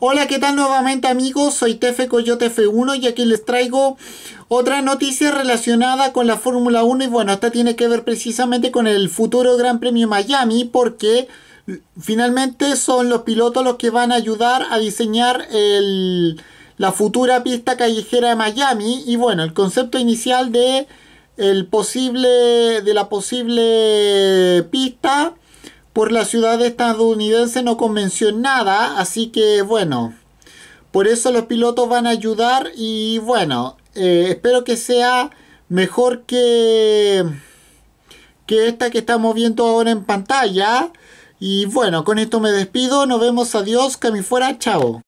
Hola, ¿qué tal nuevamente amigos? Soy Tefe Coyote F1 y aquí les traigo otra noticia relacionada con la Fórmula 1 y bueno, esta tiene que ver precisamente con el futuro Gran Premio Miami porque finalmente son los pilotos los que van a ayudar a diseñar la futura pista callejera de Miami y bueno, el concepto inicial de la posible pista por la ciudad estadounidense no convenció nada, así que bueno, por eso los pilotos van a ayudar y bueno, eh, espero que sea mejor que, que esta que estamos viendo ahora en pantalla. Y bueno, con esto me despido, nos vemos, adiós, que fuera, chao.